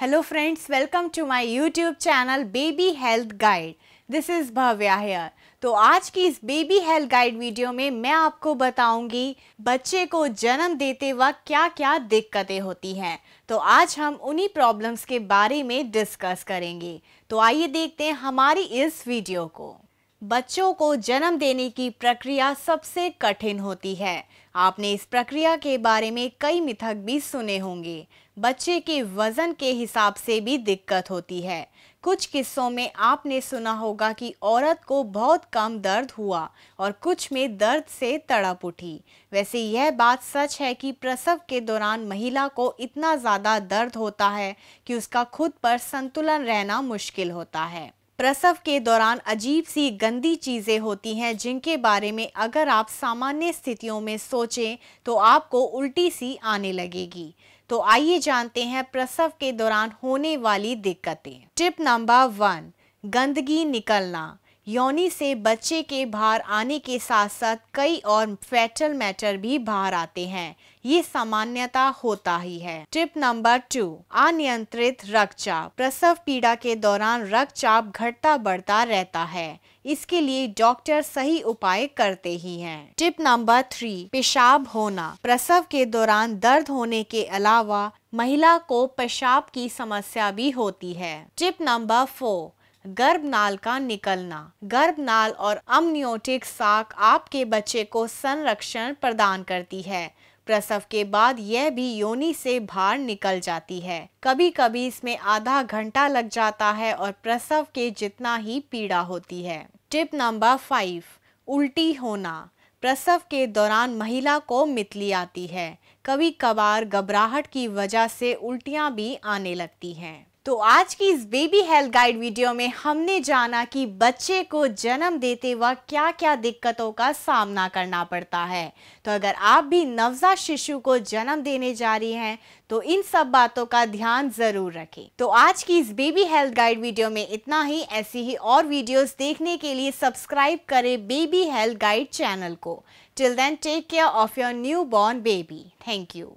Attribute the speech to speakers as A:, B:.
A: Hello friends welcome to my YouTube channel baby health guide this is Bhavya here तो आज की इस baby health guide video में मैं आपको बताऊंगी बच्चे को जन्म देते वक्त क्या क्या दिक्कतें होती हैं तो आज हम उन्हीं प्रॉब्लम्स के बारे में डिस्कस करेंगे तो आइए देखते हैं हमारी इस वीडियो को बच्चों को जन्म देने की प्रक्रिया सबसे कठिन होती है आपने इस प्रक्रिया के बारे में कई मिथक भी सुने होंगे बच्चे के वजन के हिसाब से भी दिक्कत होती है कुछ किस्सों में आपने सुना होगा कि औरत को बहुत कम दर्द हुआ और कुछ में दर्द से तड़प उठी वैसे यह बात सच है कि प्रसव के दौरान महिला को इतना ज़्यादा दर्द होता है कि उसका खुद पर संतुलन रहना मुश्किल होता है प्रसव के दौरान अजीब सी गंदी चीज़ें होती हैं जिनके बारे में अगर आप सामान्य स्थितियों में सोचें तो आपको उल्टी सी आने लगेगी तो आइए जानते हैं प्रसव के दौरान होने वाली दिक्कतें टिप नंबर वन गंदगी निकलना योनि से बच्चे के बाहर आने के साथ साथ कई और फैटल मैटर भी बाहर आते हैं ये सामान्यता होता ही है टिप नंबर टू अनियंत्रित रक्तचाप प्रसव पीड़ा के दौरान रक्तचाप घटता बढ़ता रहता है इसके लिए डॉक्टर सही उपाय करते ही हैं। टिप नंबर थ्री पेशाब होना प्रसव के दौरान दर्द होने के अलावा महिला को पेशाब की समस्या भी होती है टिप नंबर फोर गर्भनाल का निकलना गर्भनाल और अमनियोटिक साक आपके बच्चे को संरक्षण प्रदान करती है प्रसव के बाद यह भी योनि से बाहर निकल जाती है कभी कभी इसमें आधा घंटा लग जाता है और प्रसव के जितना ही पीड़ा होती है टिप नंबर फाइव उल्टी होना प्रसव के दौरान महिला को मितली आती है कभी कभार घबराहट की वजह से उल्टियां भी आने लगती हैं तो आज की इस बेबी हेल्थ गाइड वीडियो में हमने जाना कि बच्चे को जन्म देते वक्त क्या क्या दिक्कतों का सामना करना पड़ता है तो अगर आप भी नवजात शिशु को जन्म देने जा रही हैं तो इन सब बातों का ध्यान जरूर रखें तो आज की इस बेबी हेल्थ गाइड वीडियो में इतना ही ऐसी ही और वीडियोस देखने के लिए सब्सक्राइब करें बेबी हेल्थ गाइड चैनल को till then take care of your new born baby thank you